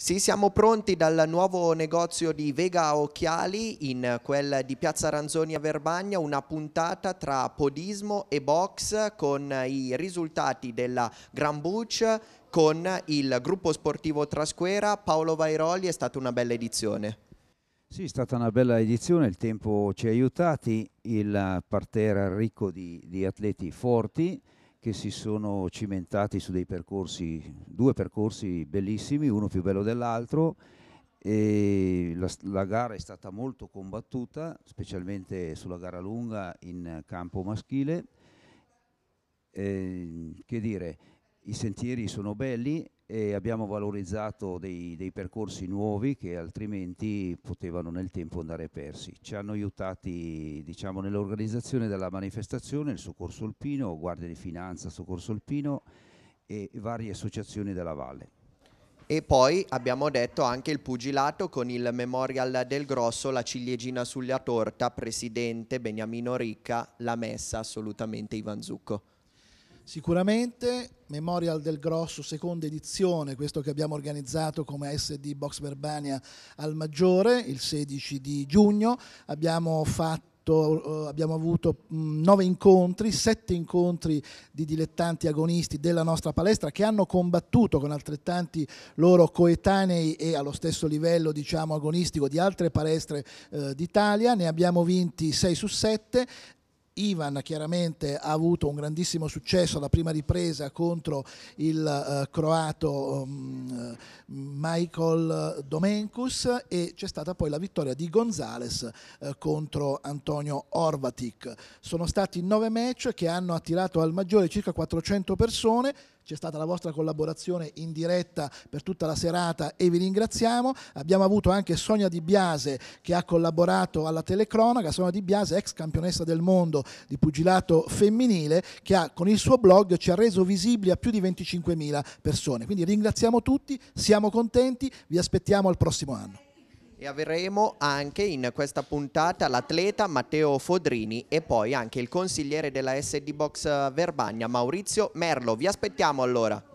Sì, siamo pronti dal nuovo negozio di Vega Occhiali in quel di Piazza Ranzoni a Verbagna, una puntata tra podismo e box con i risultati della Gran Butch con il gruppo sportivo Trasquera. Paolo Vairoli è stata una bella edizione. Sì, è stata una bella edizione, il tempo ci ha aiutati, il parterre ricco di, di atleti forti che si sono cimentati su dei percorsi, due percorsi bellissimi, uno più bello dell'altro. E la, la, gara è stata molto combattuta, specialmente sulla gara lunga in campo maschile. E, ehm, che dire, i sentieri sono belli, e abbiamo valorizzato dei, dei, percorsi nuovi che altrimenti potevano nel tempo andare persi. Ci hanno aiutati diciamo, nell'organizzazione della manifestazione il Soccorso Alpino, Guardia di Finanza Soccorso Alpino e varie associazioni della valle. E poi abbiamo detto anche il pugilato con il Memorial del Grosso, la ciliegina sulla torta, presidente Beniamino Ricca, la messa assolutamente Ivan Zucco. Sicuramente Memorial del Grosso, seconda edizione, questo che abbiamo organizzato come SD Box Verbania al Maggiore il 16 di giugno. Abbiamo fatto eh, abbiamo avuto mm, nove incontri, sette incontri di dilettanti agonisti della nostra palestra che hanno combattuto con altrettanti loro coetanei e allo stesso livello diciamo agonistico di altre palestre eh, d'Italia, ne abbiamo vinti 6 su 7, Ivan chiaramente ha avuto un grandissimo successo alla prima ripresa contro il eh, croato um, Michael Domenkus e c'è stata poi la vittoria di Gonzales eh, contro Antonio Orvatic. Sono stati nove match che hanno attirato al maggiore circa 400 persone c'è stata la vostra collaborazione in diretta per tutta la serata e vi ringraziamo. Abbiamo avuto anche Sonia Di Biase che ha collaborato alla telecronaca, Sonia Di Biase ex campionessa del mondo di pugilato femminile che ha, con il suo blog ci ha reso visibili a più di 25.000 persone. Quindi ringraziamo tutti, siamo contenti, vi aspettiamo al prossimo anno. E avremo anche in questa puntata l'atleta Matteo Fodrini e poi anche il consigliere della SD Box eh, Verbagna Maurizio Merlo. Vi aspettiamo allora.